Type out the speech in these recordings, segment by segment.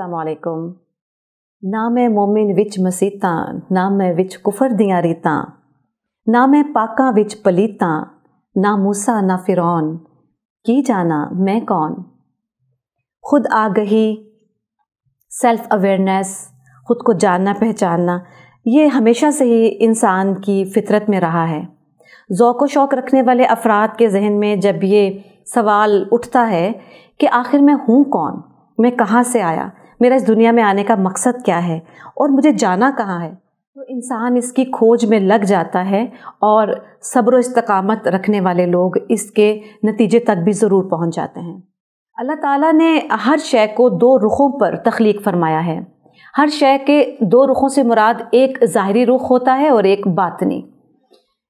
असलकुम ਨਾ ਮੈਂ ਮੂਮਿਨ ਵਿੱਚ ना मैं विच कुफ़र ਕੁਫਰ रीत ना मैं पाक ਪਾਕਾਂ ਵਿੱਚ ਪਲੀਤਾਂ ਨਾ ਮੂਸਾ ਨਾ ਫਿਰੌਨ ਕੀ ਜਾਣਾ ਮੈਂ ਕੌਣ खुद आगही सेल्फ अवेयरनेस खुद को जानना पहचानना ये हमेशा से ही इंसान की फितरत में रहा है ज़ौक़ व शौक़ रखने वाले अफराद के जहन में जब ये सवाल उठता है कि आखिर मैं हूँ कौन मैं कहाँ से आया मेरा इस दुनिया में आने का मकसद क्या है और मुझे जाना कहाँ है तो इंसान इसकी खोज में लग जाता है और सब्र इस्तकामत रखने वाले लोग इसके नतीजे तक भी ज़रूर पहुँच जाते हैं अल्लाह ताला ने हर शय को दो रुखों पर तख्लीक फरमाया है हर शय के दो रुखों से मुराद एक ज़ाहरी रुख होता है और एक बातनी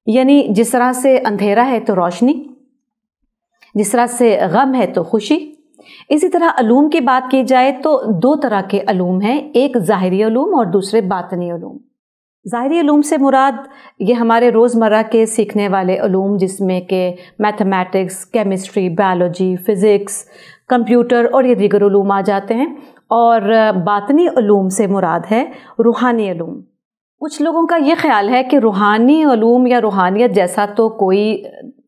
यानी जिस तरह से अंधेरा है तो रोशनी जिस तरह से गम है तो खुशी इसी तरह अलूम की बात की जाए तो दो तरह के अलूम हैं एक ज़ाहरी अलूम और दूसरे बातनी अलूम ज़ाहरी अलूम से मुराद ये हमारे रोज़मर्रा के सीखने वाले अलूम जिसमें के mathematics chemistry biology physics computer और ये दीगर अलूम आ जाते हैं और बातनी अलूम से मुराद है रूहानी अलूम कुछ लोगों का ये ख्याल है कि रूहानी अलूम या रूहानियत जैसा तो कोई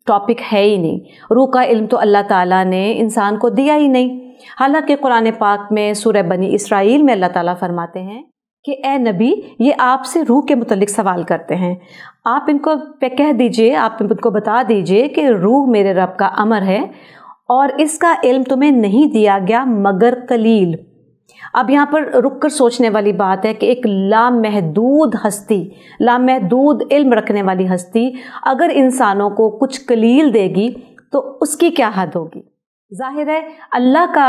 टॉपिक है ही नहीं रूह का इल्म तो अल्लाह ताला ने इंसान को दिया ही नहीं हालांकि कुरान पाक में सूर बनी इसराइल में अल्लाह ताला फरमाते हैं कि ए नबी ये आपसे रूह के मतलब सवाल करते हैं आप इनको कह दीजिए आप इनको बता दीजिए कि रूह मेरे रब का अमर है और इसका इल्म तुम्हें नहीं दिया गया मगर कलील अब यहाँ पर रुक कर सोचने वाली बात है कि एक लामहदूद हस्ती लामहदूद इल्म रखने वाली हस्ती अगर इंसानों को कुछ कलील देगी तो उसकी क्या हद होगी जाहिर है अल्लाह का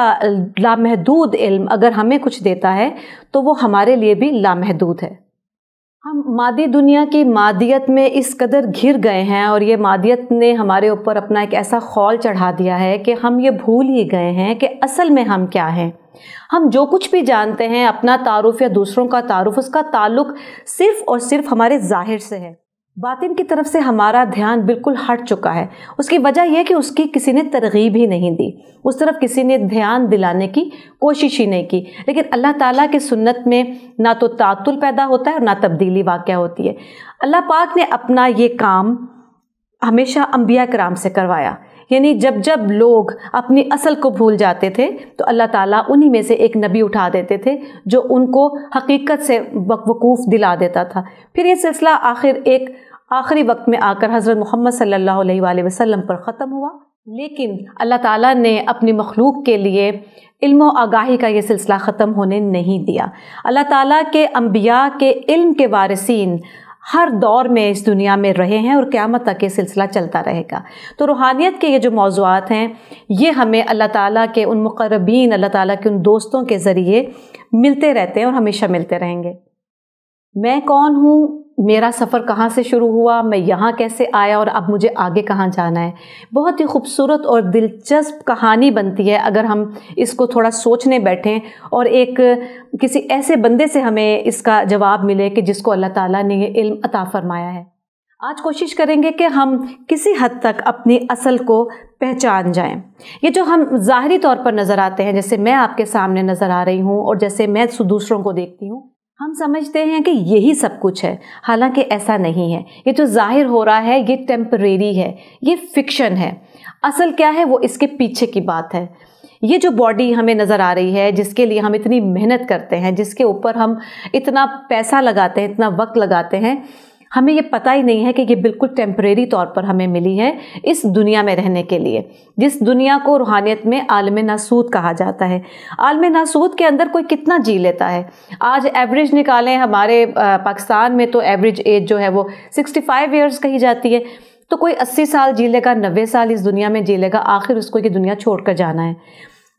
लामहदूद इल्म अगर हमें कुछ देता है तो वो हमारे लिए भी लामहदूद है हम मादी दुनिया की मादियत में इस कदर घिर गए हैं और ये मादियत ने हमारे ऊपर अपना एक ऐसा खौल चढ़ा दिया है कि हम ये भूल ही गए हैं कि असल में हम क्या हैं हम जो कुछ भी जानते हैं अपना तारुफ या दूसरों का तारुफ उसका ताल्लुक सिर्फ और सिर्फ हमारे जाहिर से है बातिन की तरफ से हमारा ध्यान बिल्कुल हट चुका है उसकी वजह यह कि उसकी किसी ने तरगीब ही नहीं दी उस तरफ किसी ने ध्यान दिलाने की कोशिश ही नहीं की लेकिन अल्लाह ताला के सुन्नत में ना तो तातुल पैदा होता है और ना तब्दीली वाक़ होती है अल्लाह पाक ने अपना ये काम हमेशा अम्बिया कराम से करवाया यानी जब जब लोग अपनी असल को भूल जाते थे तो अल्लाह ताला उन्हीं में से एक नबी उठा देते थे जो उनको हकीकत से वकूफ़ दिला देता था फिर ये सिलसिला आखिर एक आखिरी वक्त में आकर हज़रत मोहम्मद सल्लल्लाहु अलैहि वसल्लम पर ख़त्म हुआ लेकिन अल्लाह ताला ने अपनी मखलूक के लिए इल्म आगाही का ये सिलसिला ख़त्म होने नहीं दिया अल्लाह ताला के अम्बिया के इल्म के वारसिन हर दौर में इस दुनिया में रहे हैं और क़्यामत तक ये सिलसिला चलता रहेगा तो रूहानियत के ये जो मौजूद हैं ये हमें अल्लाह ताला के उन मुकरबीन अल्लाह ताला के उन दोस्तों के ज़रिए मिलते रहते हैं और हमेशा मिलते रहेंगे मैं कौन हूँ मेरा सफ़र कहाँ से शुरू हुआ मैं यहाँ कैसे आया और अब मुझे आगे कहाँ जाना है बहुत ही खूबसूरत और दिलचस्प कहानी बनती है अगर हम इसको थोड़ा सोचने बैठें और एक किसी ऐसे बंदे से हमें इसका जवाब मिले कि जिसको अल्लाह ताला ने इल्म अता फरमाया है आज कोशिश करेंगे कि हम किसी हद तक अपनी असल को पहचान जाएं। ये जो हम ज़ाहरी तौर पर नज़र आते हैं जैसे मैं आपके सामने नज़र आ रही हूँ और जैसे मैं दूसरों को देखती हूँ हम समझते हैं कि यही सब कुछ है हालांकि ऐसा नहीं है ये जो जाहिर हो रहा है ये टेम्परेरी है ये फिक्शन है असल क्या है वो इसके पीछे की बात है ये जो बॉडी हमें नज़र आ रही है जिसके लिए हम इतनी मेहनत करते हैं जिसके ऊपर हम इतना पैसा लगाते हैं इतना वक्त लगाते हैं हमें ये पता ही नहीं है कि ये बिल्कुल टेम्परेरी तौर पर हमें मिली है इस दुनिया में रहने के लिए जिस दुनिया को रूहानियत में आलम नासूद कहा जाता है आलम नासूद के अंदर कोई कितना जी लेता है आज एवरेज निकालें हमारे पाकिस्तान में तो एवरेज एज जो है वो सिक्सटी फाइव ईयर्स कही जाती है तो कोई अस्सी साल जी लेगा नब्बे साल इस दुनिया में जी लेगा आखिर उसको ये दुनिया छोड़ कर जाना है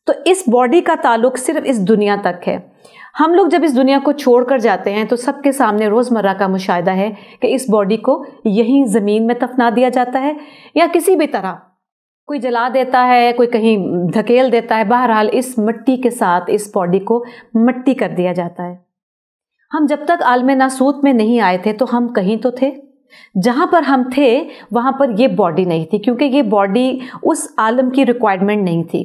तो इस बॉडी का ताल्लुक सिर्फ इस दुनिया तक है हम लोग जब इस दुनिया को छोड़ कर जाते हैं तो सबके सामने रोज़मर्रा का मुशाह है कि इस बॉडी को यहीं ज़मीन में तफना दिया जाता है या किसी भी तरह कोई जला देता है कोई कहीं धकेल देता है बहरहाल इस मिट्टी के साथ इस बॉडी को मिट्टी कर दिया जाता है हम जब तक आलम नासूत में नहीं आए थे तो हम कहीं तो थे जहाँ पर हम थे वहाँ पर ये बॉडी नहीं थी क्योंकि ये बॉडी उस आलम की रिक्वायरमेंट नहीं थी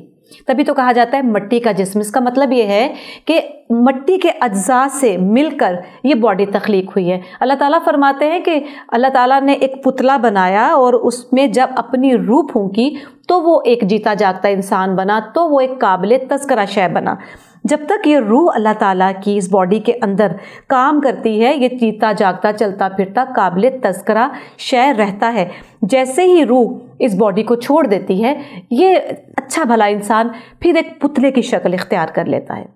तभी तो कहा जाता है मट्टी का जिसम इसका मतलब ये है कि मट्टी के अज्जा से मिलकर ये बॉडी तख्लीक हुई है अल्लाह ताला फरमाते हैं कि अल्लाह ताला ने एक पुतला बनाया और उसमें जब अपनी रूह फूंकी तो वो एक जीता जागता इंसान बना तो वो एक काबिल तस्करा शय बना जब तक ये रूह अल्लाह ताला की इस बॉडी के अंदर काम करती है ये चीता जागता चलता फिरता काबिल तस्करा शय रहता है जैसे ही रूह इस बॉडी को छोड़ देती है ये अच्छा भला इंसान फिर एक पुतले की शक्ल इख्तियार कर लेता है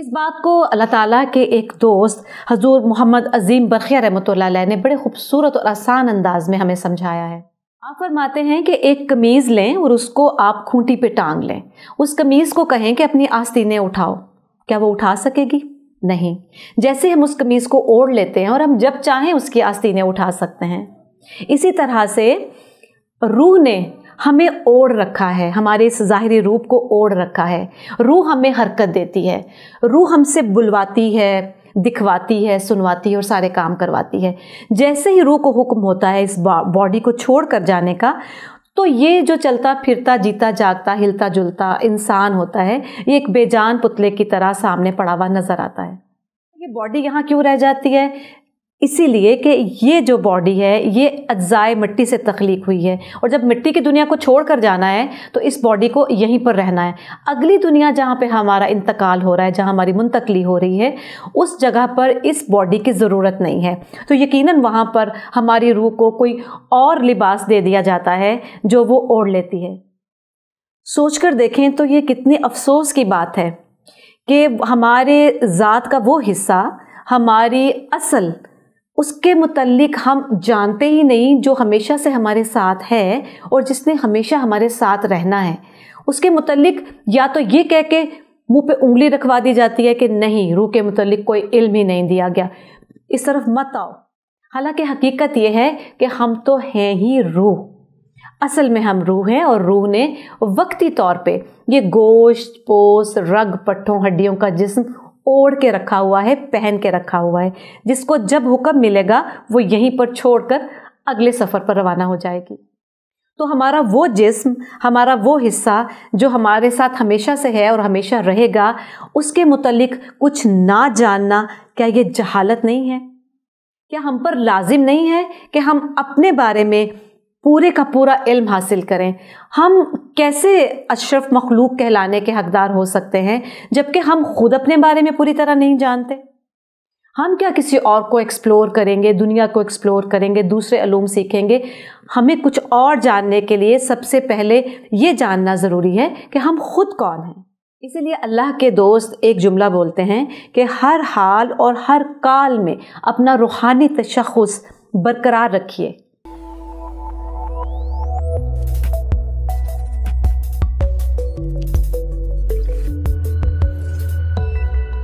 इस बात को अल्लाह ताला के एक दोस्त हजूर मोहम्मद अजीम बरखिया रहमत ने बड़े खूबसूरत और आसान अंदाज में हमें समझाया है आप फरमाते हैं कि एक कमीज़ लें और उसको आप खूंटी पे टांग लें उस कमीज़ को कहें कि अपनी आस्तीनें उठाओ क्या वो उठा सकेगी नहीं जैसे हम उस कमीज़ को ओढ़ लेते हैं और हम जब चाहें उसकी आस्तीनें उठा सकते हैं इसी तरह से रूह ने हमें ओढ़ रखा है हमारे इस ज़ाहरी रूप को ओढ़ रखा है रूह हमें हरकत देती है रूह हमसे बुलवाती है दिखवाती है सुनवाती है और सारे काम करवाती है जैसे ही रूह को हुक्म होता है इस बॉडी को छोड़ कर जाने का तो ये जो चलता फिरता जीता जागता हिलता जुलता इंसान होता है ये एक बेजान पुतले की तरह सामने पड़ा हुआ नज़र आता है ये बॉडी यहाँ क्यों रह जाती है इसीलिए कि ये जो बॉडी है ये अज्जाए मिट्टी से तख्लीक हुई है और जब मिट्टी की दुनिया को छोड़ कर जाना है तो इस बॉडी को यहीं पर रहना है अगली दुनिया जहाँ पे हमारा इंतकाल हो रहा है जहाँ हमारी मुंतकली हो रही है उस जगह पर इस बॉडी की ज़रूरत नहीं है तो यकीन वहाँ पर हमारी रूह को कोई और लिबास दे दिया जाता है जो वो ओढ़ लेती है सोच कर देखें तो ये कितनी अफसोस की बात है कि हमारे ज़ात का वो हिस्सा हमारी असल उसके मुतलक हम जानते ही नहीं जो हमेशा से हमारे साथ है और जिसने हमेशा हमारे साथ रहना है उसके मुतलक या तो ये कह के मुँह पे उंगली रखवा दी जाती है कि नहीं रूह के मुतलक कोई इल्म ही नहीं दिया गया इस तरफ मत आओ हालांकि हकीकत यह है कि हम तो हैं ही रूह असल में हम रूह हैं और रूह ने वक्ती तौर पे ये गोश्त पोस रग पट्ठों हड्डियों का जिस्म ओढ़ के रखा हुआ है पहन के रखा हुआ है जिसको जब हुक्म मिलेगा वो यहीं पर छोड़कर अगले सफ़र पर रवाना हो जाएगी तो हमारा वो जिस्म हमारा वो हिस्सा जो हमारे साथ हमेशा से है और हमेशा रहेगा उसके मुतलिक कुछ ना जानना क्या ये जहालत नहीं है क्या हम पर लाजिम नहीं है कि हम अपने बारे में पूरे का पूरा इल्म हासिल करें हम कैसे अशरफ मखलूक कहलाने के हकदार हो सकते हैं जबकि हम खुद अपने बारे में पूरी तरह नहीं जानते हम क्या किसी और को एक्सप्लोर करेंगे दुनिया को एक्सप्लोर करेंगे दूसरे अलूम सीखेंगे हमें कुछ और जानने के लिए सबसे पहले ये जानना ज़रूरी है कि हम खुद कौन हैं इसीलिए अल्लाह के दोस्त एक जुमला बोलते हैं कि हर हाल और हर काल में अपना रूहानी तशखस बरकरार रखिए